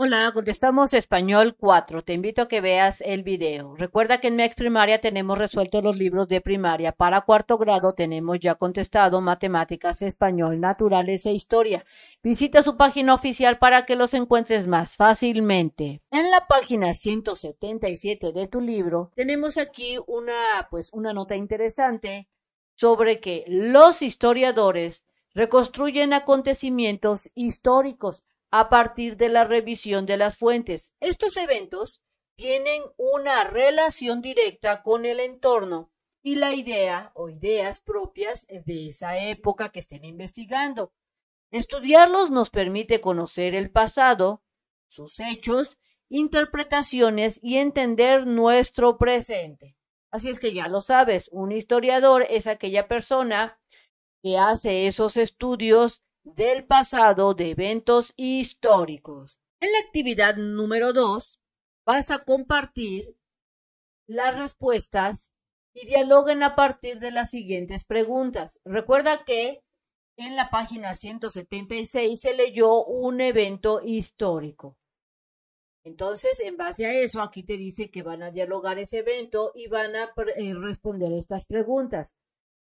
Hola, contestamos español 4. Te invito a que veas el video. Recuerda que en Mex Primaria tenemos resueltos los libros de primaria. Para cuarto grado tenemos ya contestado matemáticas, español, naturales e historia. Visita su página oficial para que los encuentres más fácilmente. En la página 177 de tu libro tenemos aquí una pues una nota interesante sobre que los historiadores reconstruyen acontecimientos históricos a partir de la revisión de las fuentes. Estos eventos tienen una relación directa con el entorno y la idea o ideas propias de esa época que estén investigando. Estudiarlos nos permite conocer el pasado, sus hechos, interpretaciones y entender nuestro presente. Así es que ya lo sabes, un historiador es aquella persona que hace esos estudios del pasado de eventos históricos. En la actividad número 2 vas a compartir las respuestas y dialoguen a partir de las siguientes preguntas. Recuerda que en la página 176 se leyó un evento histórico. Entonces, en base a eso, aquí te dice que van a dialogar ese evento y van a eh, responder estas preguntas.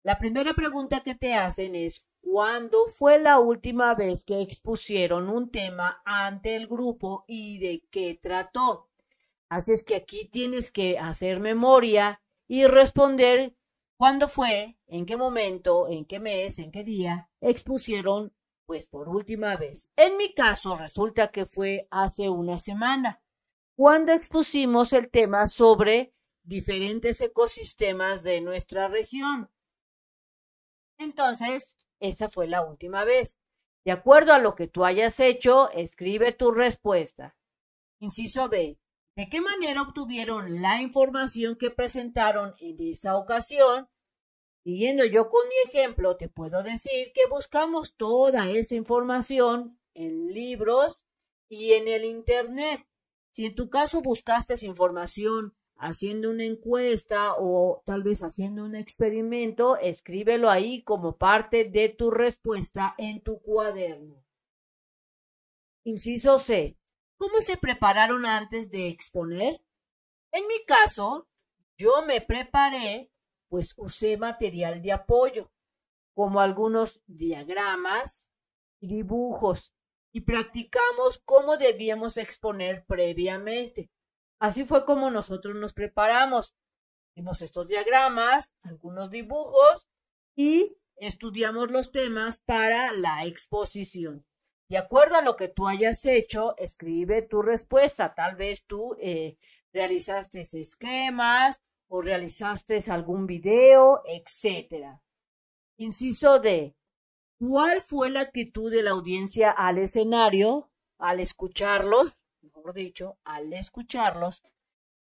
La primera pregunta que te hacen es, ¿Cuándo fue la última vez que expusieron un tema ante el grupo y de qué trató? Así es que aquí tienes que hacer memoria y responder cuándo fue, en qué momento, en qué mes, en qué día expusieron, pues por última vez. En mi caso resulta que fue hace una semana, cuando expusimos el tema sobre diferentes ecosistemas de nuestra región. Entonces, esa fue la última vez. De acuerdo a lo que tú hayas hecho, escribe tu respuesta. Inciso B. ¿De qué manera obtuvieron la información que presentaron en esa ocasión? Siguiendo yo con mi ejemplo, te puedo decir que buscamos toda esa información en libros y en el Internet. Si en tu caso buscaste esa información haciendo una encuesta o tal vez haciendo un experimento, escríbelo ahí como parte de tu respuesta en tu cuaderno. Inciso C. ¿Cómo se prepararon antes de exponer? En mi caso, yo me preparé, pues usé material de apoyo, como algunos diagramas y dibujos, y practicamos cómo debíamos exponer previamente. Así fue como nosotros nos preparamos. Vimos estos diagramas, algunos dibujos y estudiamos los temas para la exposición. De acuerdo a lo que tú hayas hecho, escribe tu respuesta. Tal vez tú eh, realizaste esquemas o realizaste algún video, etc. Inciso D. ¿Cuál fue la actitud de la audiencia al escenario, al escucharlos? mejor dicho, al escucharlos,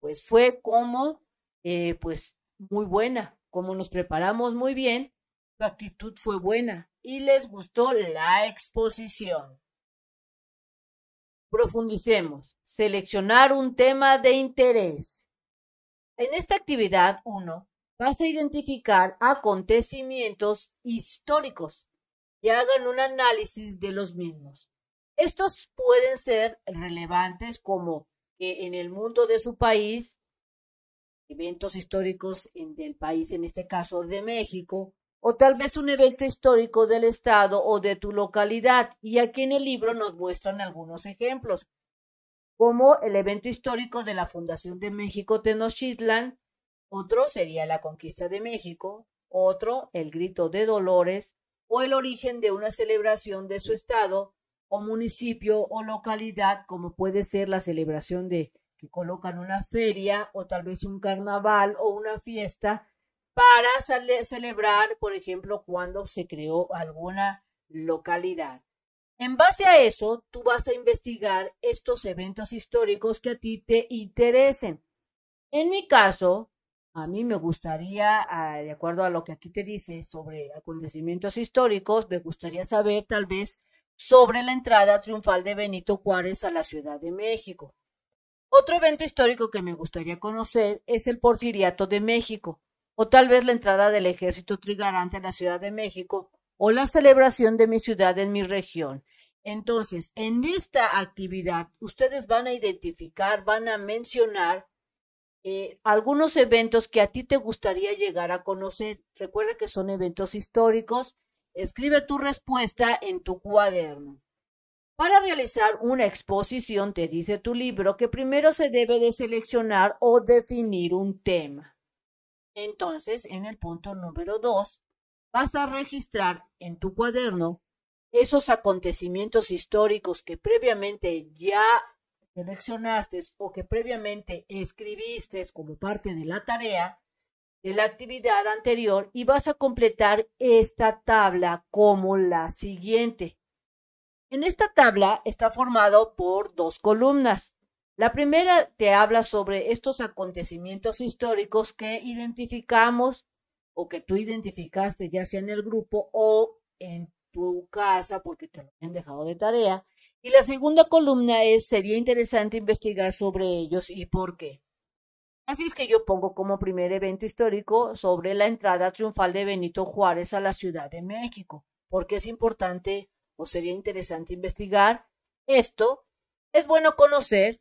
pues fue como, eh, pues muy buena, como nos preparamos muy bien, su actitud fue buena y les gustó la exposición. Profundicemos. Seleccionar un tema de interés. En esta actividad uno vas a identificar acontecimientos históricos y hagan un análisis de los mismos. Estos pueden ser relevantes como en el mundo de su país, eventos históricos del país, en este caso de México, o tal vez un evento histórico del estado o de tu localidad. Y aquí en el libro nos muestran algunos ejemplos, como el evento histórico de la Fundación de México Tenochtitlan, otro sería la conquista de México, otro el grito de Dolores o el origen de una celebración de su estado o municipio o localidad, como puede ser la celebración de que colocan una feria o tal vez un carnaval o una fiesta para celebrar, por ejemplo, cuando se creó alguna localidad. En base a eso, tú vas a investigar estos eventos históricos que a ti te interesen. En mi caso, a mí me gustaría, de acuerdo a lo que aquí te dice sobre acontecimientos históricos, me gustaría saber tal vez sobre la entrada triunfal de Benito Juárez a la Ciudad de México. Otro evento histórico que me gustaría conocer es el Porfiriato de México, o tal vez la entrada del ejército trigarante a la Ciudad de México, o la celebración de mi ciudad en mi región. Entonces, en esta actividad, ustedes van a identificar, van a mencionar eh, algunos eventos que a ti te gustaría llegar a conocer. Recuerda que son eventos históricos Escribe tu respuesta en tu cuaderno. Para realizar una exposición, te dice tu libro que primero se debe de seleccionar o definir un tema. Entonces, en el punto número 2, vas a registrar en tu cuaderno esos acontecimientos históricos que previamente ya seleccionaste o que previamente escribiste como parte de la tarea de la actividad anterior y vas a completar esta tabla como la siguiente. En esta tabla está formado por dos columnas. La primera te habla sobre estos acontecimientos históricos que identificamos o que tú identificaste ya sea en el grupo o en tu casa porque te lo han dejado de tarea. Y la segunda columna es, sería interesante investigar sobre ellos y por qué. Así es que yo pongo como primer evento histórico sobre la entrada triunfal de Benito Juárez a la Ciudad de México, porque es importante o sería interesante investigar esto. Es bueno conocer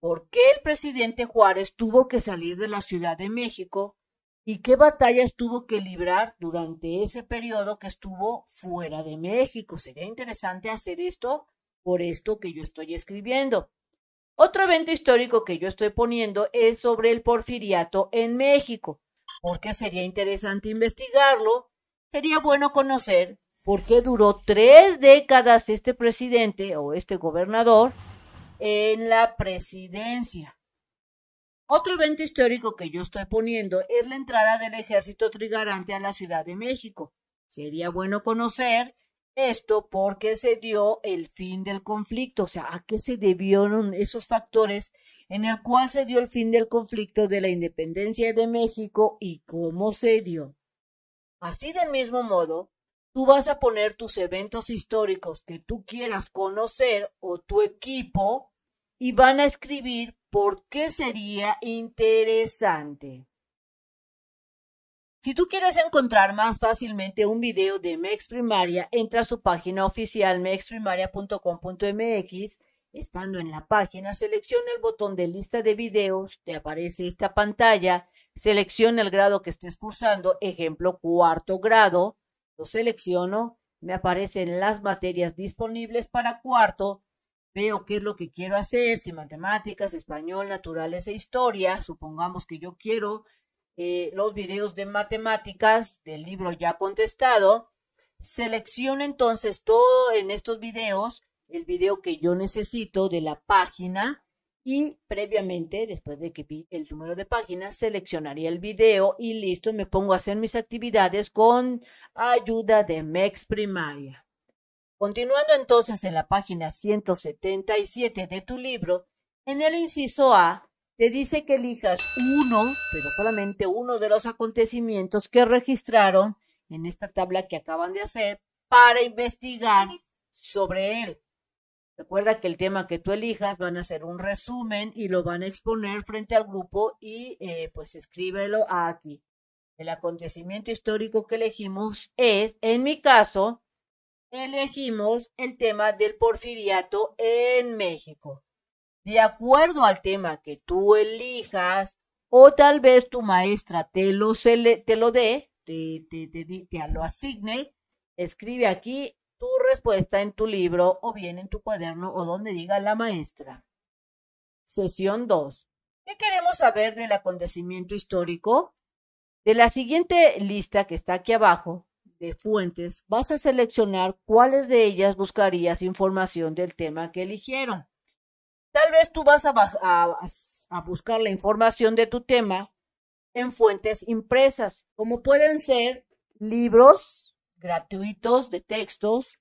por qué el presidente Juárez tuvo que salir de la Ciudad de México y qué batallas tuvo que librar durante ese periodo que estuvo fuera de México. Sería interesante hacer esto por esto que yo estoy escribiendo. Otro evento histórico que yo estoy poniendo es sobre el porfiriato en México, porque sería interesante investigarlo. Sería bueno conocer por qué duró tres décadas este presidente o este gobernador en la presidencia. Otro evento histórico que yo estoy poniendo es la entrada del ejército trigarante a la Ciudad de México. Sería bueno conocer esto porque se dio el fin del conflicto, o sea, ¿a qué se debieron esos factores en el cual se dio el fin del conflicto de la independencia de México y cómo se dio? Así del mismo modo, tú vas a poner tus eventos históricos que tú quieras conocer o tu equipo y van a escribir por qué sería interesante. Si tú quieres encontrar más fácilmente un video de Mex Primaria, entra a su página oficial mexprimaria.com.mx. Estando en la página, selecciona el botón de lista de videos, te aparece esta pantalla, selecciona el grado que estés cursando, ejemplo cuarto grado, lo selecciono, me aparecen las materias disponibles para cuarto, veo qué es lo que quiero hacer, si matemáticas, español, naturales e historia, supongamos que yo quiero eh, los videos de matemáticas del libro ya contestado. Selecciono entonces todo en estos videos, el video que yo necesito de la página y previamente, después de que vi el número de páginas, seleccionaría el video y listo, me pongo a hacer mis actividades con ayuda de Mex Primaria. Continuando entonces en la página 177 de tu libro, en el inciso A te dice que elijas uno, pero solamente uno de los acontecimientos que registraron en esta tabla que acaban de hacer para investigar sobre él. Recuerda que el tema que tú elijas van a hacer un resumen y lo van a exponer frente al grupo y eh, pues escríbelo aquí. El acontecimiento histórico que elegimos es, en mi caso, elegimos el tema del porfiriato en México de acuerdo al tema que tú elijas, o tal vez tu maestra te lo, te lo dé, te lo asigne, escribe aquí tu respuesta en tu libro o bien en tu cuaderno o donde diga la maestra. Sesión 2. ¿Qué queremos saber del acontecimiento histórico? De la siguiente lista que está aquí abajo de fuentes, vas a seleccionar cuáles de ellas buscarías información del tema que eligieron. Tal vez tú vas a, buscar la información de tu tema en fuentes impresas, como pueden ser libros gratuitos de textos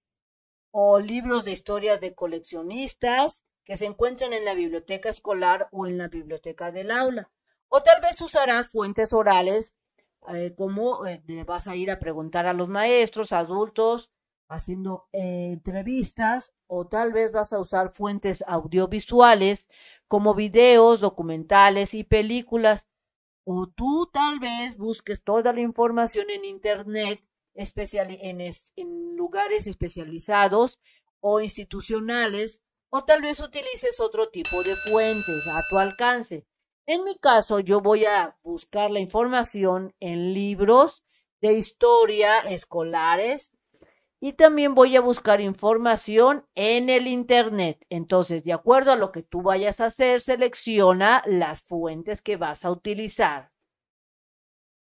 o libros de historias de coleccionistas que se encuentran en la biblioteca escolar o en la biblioteca del aula. O tal vez usarás fuentes orales, eh, como eh, vas a ir a preguntar a los maestros, adultos, haciendo eh, entrevistas o tal vez vas a usar fuentes audiovisuales como videos, documentales y películas. O tú tal vez busques toda la información en Internet, especial en lugares especializados o institucionales, o tal vez utilices otro tipo de fuentes a tu alcance. En mi caso, yo voy a buscar la información en libros de historia escolares, y también voy a buscar información en el Internet. Entonces, de acuerdo a lo que tú vayas a hacer, selecciona las fuentes que vas a utilizar.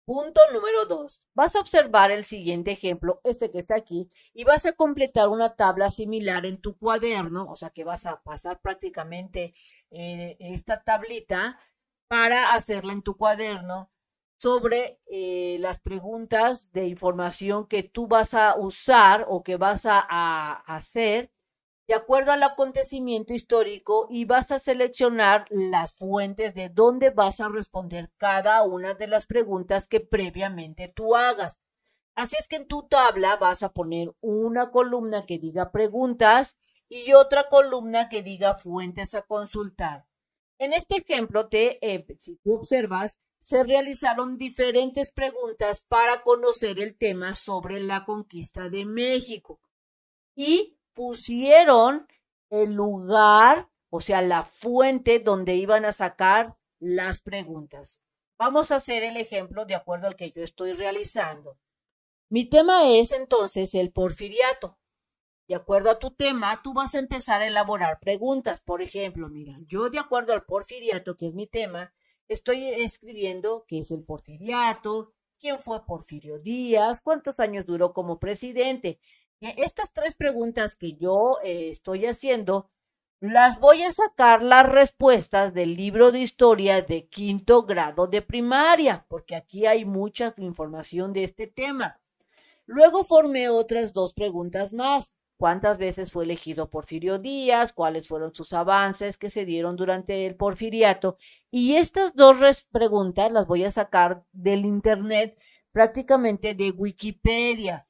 Punto número 2. Vas a observar el siguiente ejemplo, este que está aquí, y vas a completar una tabla similar en tu cuaderno, o sea que vas a pasar prácticamente eh, esta tablita para hacerla en tu cuaderno sobre eh, las preguntas de información que tú vas a usar o que vas a, hacer de acuerdo al acontecimiento histórico y vas a seleccionar las fuentes de dónde vas a responder cada una de las preguntas que previamente tú hagas. Así es que en tu tabla vas a poner una columna que diga preguntas y otra columna que diga fuentes a consultar. En este ejemplo, te, eh, si tú observas, se realizaron diferentes preguntas para conocer el tema sobre la conquista de México y pusieron el lugar, o sea, la fuente donde iban a sacar las preguntas. Vamos a hacer el ejemplo de acuerdo al que yo estoy realizando. Mi tema es entonces el porfiriato. De acuerdo a tu tema, tú vas a empezar a elaborar preguntas. Por ejemplo, mira, yo de acuerdo al porfiriato, que es mi tema, Estoy escribiendo qué es el porfiriato, quién fue Porfirio Díaz, cuántos años duró como presidente. Eh, estas tres preguntas que yo eh, estoy haciendo, las voy a sacar las respuestas del libro de historia de quinto grado de primaria, porque aquí hay mucha información de este tema. Luego formé otras dos preguntas más cuántas veces fue elegido Porfirio Díaz, cuáles fueron sus avances que se dieron durante el porfiriato. Y estas dos preguntas las voy a sacar del Internet, prácticamente de Wikipedia.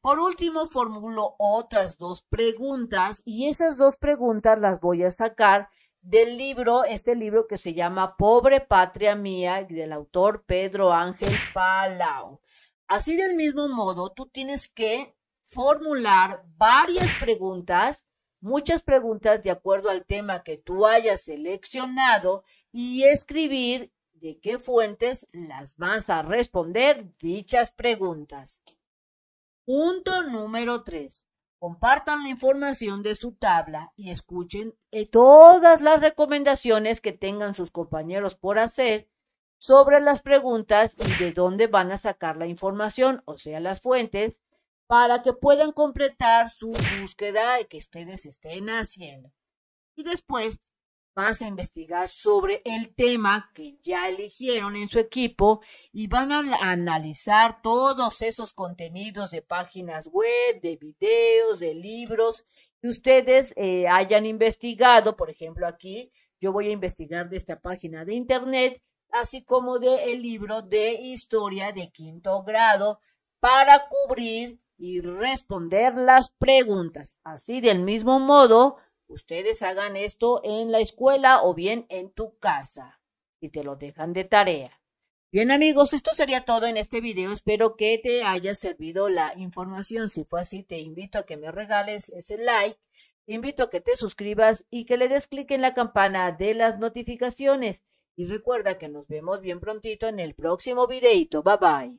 Por último, formulo otras dos preguntas y esas dos preguntas las voy a sacar del libro, este libro que se llama Pobre Patria Mía, del autor Pedro Ángel Palau. Así del mismo modo, tú tienes que formular varias preguntas, muchas preguntas de acuerdo al tema que tú hayas seleccionado y escribir de qué fuentes las vas a responder dichas preguntas. Punto número 3. Compartan la información de su tabla y escuchen eh, todas las recomendaciones que tengan sus compañeros por hacer sobre las preguntas y de dónde van a sacar la información, o sea, las fuentes, para que puedan completar su búsqueda y que ustedes estén haciendo. Y después vas a investigar sobre el tema que ya eligieron en su equipo y van a analizar todos esos contenidos de páginas web, de videos, de libros que ustedes eh, hayan investigado. Por ejemplo, aquí yo voy a investigar de esta página de internet, así como de el libro de historia de quinto grado para cubrir y responder las preguntas. Así del mismo modo, ustedes hagan esto en la escuela o bien en tu casa y te lo dejan de tarea. Bien amigos, esto sería todo en este video. Espero que te haya servido la información. Si fue así, te invito a que me regales ese like. Te invito a que te suscribas y que le des clic en la campana de las notificaciones. Y recuerda que nos vemos bien prontito en el próximo videito. Bye bye.